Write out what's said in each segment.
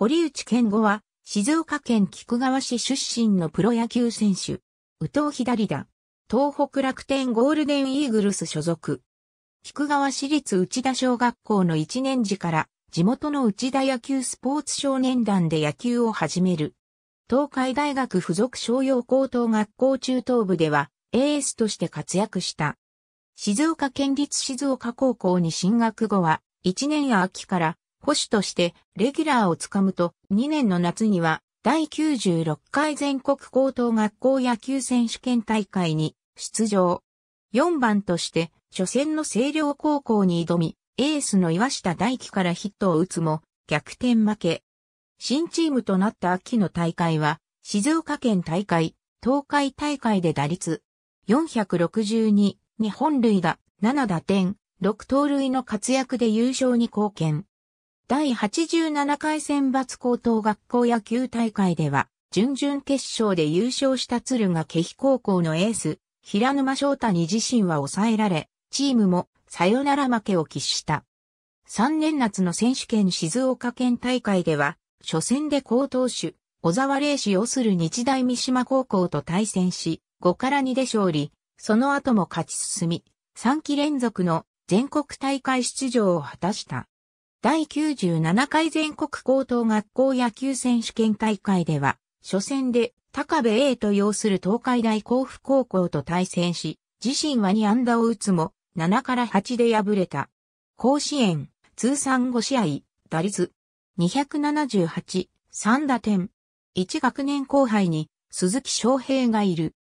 堀内健吾は、静岡県菊川市出身のプロ野球選手。宇藤左田、東北楽天ゴールデンイーグルス所属。菊川市立内田小学校の1年時から、地元の内田野球スポーツ少年団で野球を始める。東海大学附属商用高等学校中等部では、エースとして活躍した。静岡県立静岡高校に進学後は、1年秋から保守としてレギュラーをつかむと2年の夏には第96回全国高等学校野球選手権大会に出場。4番として初戦の星稜高校に挑み、エースの岩下大輝からヒットを打つも逆転負け。新チームとなった秋の大会は静岡県大会、東海大会で打率462日本塁打7打点6盗塁の活躍で優勝に貢献。第87回選抜高等学校野球大会では、準々決勝で優勝した鶴が気飛高校のエース、平沼翔太に自身は抑えられ、チームもサヨナラ負けを喫した。3年夏の選手権静岡県大会では、初戦で高等手、小沢霊氏をする日大三島高校と対戦し、5から2で勝利、その後も勝ち進み、3期連続の全国大会出場を果たした。第97回全国高等学校野球選手権大会では、初戦で高部 A と要する東海大甲府高校と対戦し、自身は2安打を打つも、7から8で敗れた。甲子園、通算5試合、打率、278、3打点。1学年後輩に、鈴木翔平がいる。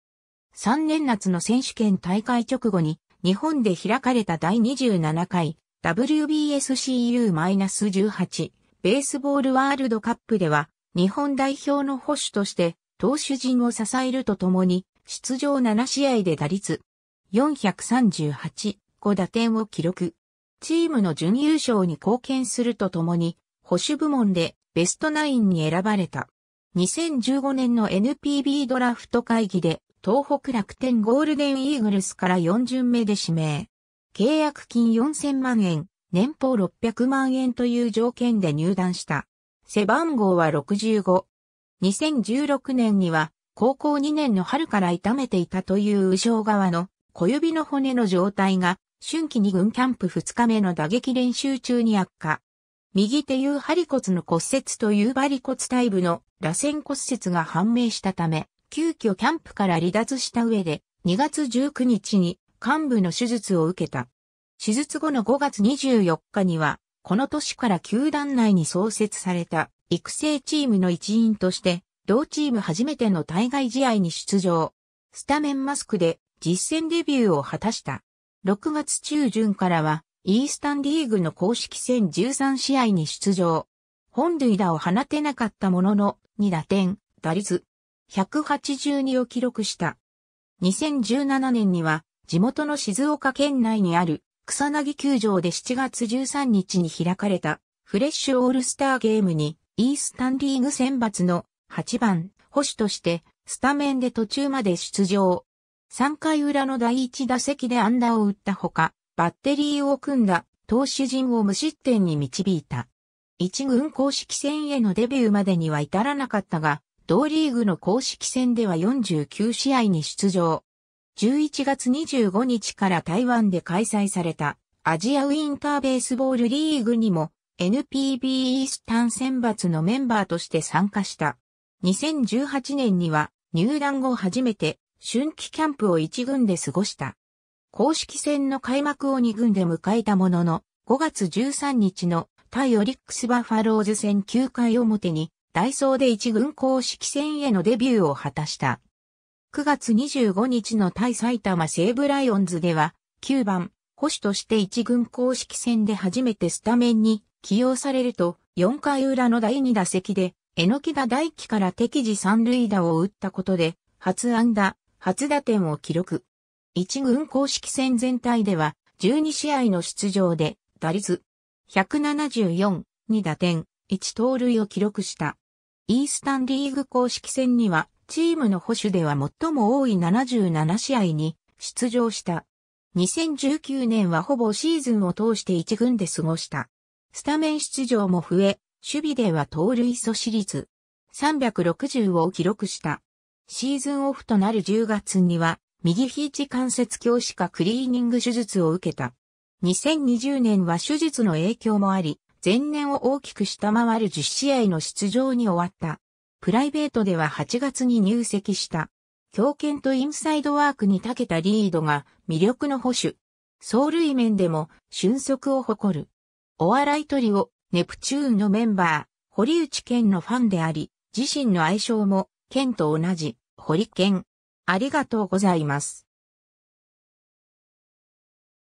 3年夏の選手権大会直後に、日本で開かれた第27回 WBSCU-18 ベースボールワールドカップでは日本代表の保守として投手陣を支えるとともに出場7試合で打率438、5打点を記録。チームの準優勝に貢献するとともに保守部門でベストナインに選ばれた。2015年の NPB ドラフト会議で東北楽天ゴールデンイーグルスから4巡目で指名。契約金4000万円、年俸600万円という条件で入団した。背番号は65。2016年には、高校2年の春から痛めていたという右上側の小指の骨の状態が、春季2軍キャンプ2日目の打撃練習中に悪化。右手有針骨の骨折というバ骨タイ部の螺旋骨折が判明したため、急遽キャンプから離脱した上で、2月19日に幹部の手術を受けた。手術後の5月24日には、この年から球団内に創設された育成チームの一員として、同チーム初めての対外試合に出場。スタメンマスクで実戦デビューを果たした。6月中旬からは、イースタンリーグの公式戦13試合に出場。本塁打を放てなかったものの、2打点、打率、182を記録した。2017年には、地元の静岡県内にある草薙球場で7月13日に開かれたフレッシュオールスターゲームにイースタンリーグ選抜の8番保守としてスタメンで途中まで出場。3回裏の第1打席で安打を打ったほか、バッテリーを組んだ投手陣を無失点に導いた。一軍公式戦へのデビューまでには至らなかったが、同リーグの公式戦では49試合に出場。11月25日から台湾で開催されたアジアウィンターベースボールリーグにも NPB イースタン選抜のメンバーとして参加した。2018年には入団後初めて春季キャンプを1軍で過ごした。公式戦の開幕を2軍で迎えたものの、5月13日の対オリックスバファローズ戦9回表に、ダイソーで1軍公式戦へのデビューを果たした。9月25日の対埼玉西武ライオンズでは、9番、保守として1軍公式戦で初めてスタメンに起用されると、4回裏の第2打席で、えのき田大輝から敵時三塁打を打ったことで、初安打、初打点を記録。1軍公式戦全体では、12試合の出場で、打率、174、2打点、1盗塁を記録した。イースタンリーグ公式戦には、チームの保守では最も多い77試合に出場した。2019年はほぼシーズンを通して1軍で過ごした。スタメン出場も増え、守備では盗塁阻止率360を記録した。シーズンオフとなる10月には、右肘関節教視下クリーニング手術を受けた。2020年は手術の影響もあり、前年を大きく下回る10試合の出場に終わった。プライベートでは8月に入籍した。強肩とインサイドワークに長けたリードが魅力の保守。走塁面でも俊足を誇る。お笑いトリオ、ネプチューンのメンバー、堀内健のファンであり、自身の愛称も、健と同じ、堀健。ありがとうございます。